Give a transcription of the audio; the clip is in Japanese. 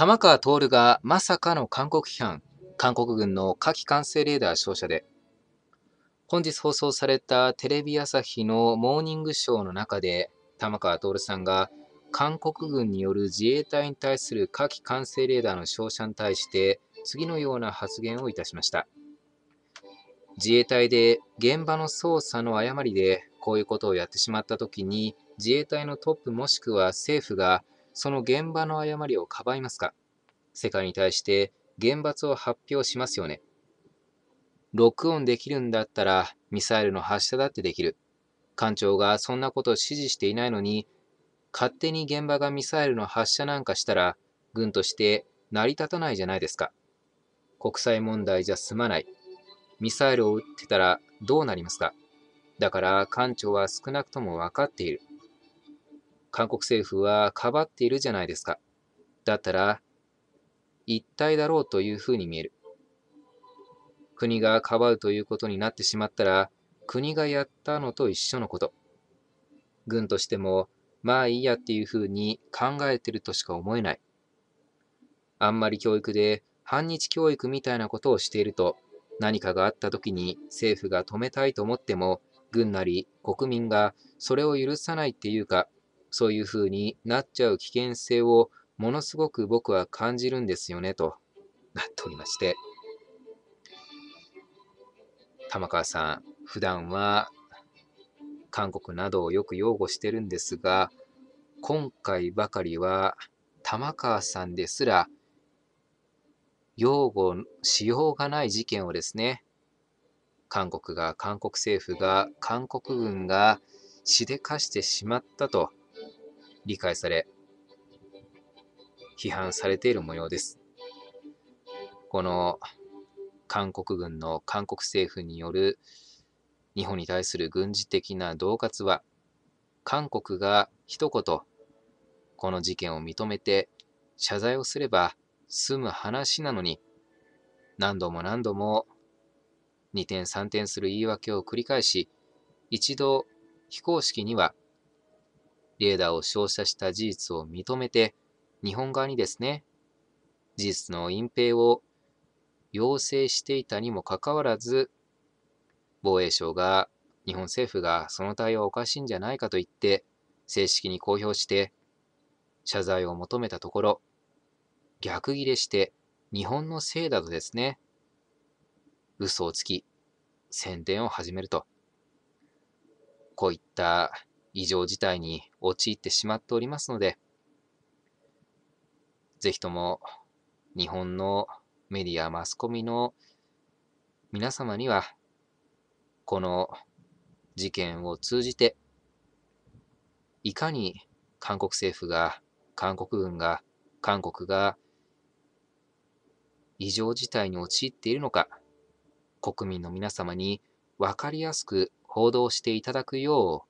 玉川徹がまさかの韓国批判、韓国軍の火器管制レーダー照射で、本日放送されたテレビ朝日のモーニングショーの中で、玉川徹さんが、韓国軍による自衛隊に対する火器管制レーダーの照射に対して、次のような発言をいたしました。自衛隊で現場の捜査の誤りでこういうことをやってしまったときに、自衛隊のトップもしくは政府がその現場の誤りをかばいますか世界に対して厳罰を発表しますよね。ロックオンできるんだったらミサイルの発射だってできる。艦長がそんなことを指示していないのに、勝手に現場がミサイルの発射なんかしたら、軍として成り立たないじゃないですか。国際問題じゃ済まない。ミサイルを撃ってたらどうなりますかだから艦長は少なくとも分かっている。韓国政府はかばっているじゃないですか。だったら、一体だろうというふうに見える。国がかばうということになってしまったら、国がやったのと一緒のこと。軍としても、まあいいやっていうふうに考えてるとしか思えない。あんまり教育で反日教育みたいなことをしていると、何かがあった時に政府が止めたいと思っても、軍なり国民がそれを許さないっていうか、そういうふうになっちゃう危険性をものすごく僕は感じるんですよねとなっておりまして玉川さん普段は韓国などをよく擁護してるんですが今回ばかりは玉川さんですら擁護しようがない事件をですね韓国が韓国政府が韓国軍がしでかしてしまったと理解され、批判されている模様です。この韓国軍の韓国政府による日本に対する軍事的な恫喝は、韓国が一言、この事件を認めて謝罪をすれば済む話なのに、何度も何度も二点三点する言い訳を繰り返し、一度非公式にはレーダーを照射した事実を認めて、日本側にですね、事実の隠蔽を要請していたにもかかわらず、防衛省が、日本政府がその対応はおかしいんじゃないかと言って、正式に公表して、謝罪を求めたところ、逆ギレして、日本のせいだとですね、嘘をつき、宣伝を始めると。こういった異常事態に陥ってしまっておりますので、ぜひとも日本のメディア、マスコミの皆様には、この事件を通じて、いかに韓国政府が、韓国軍が、韓国が異常事態に陥っているのか、国民の皆様に分かりやすく報道していただくよう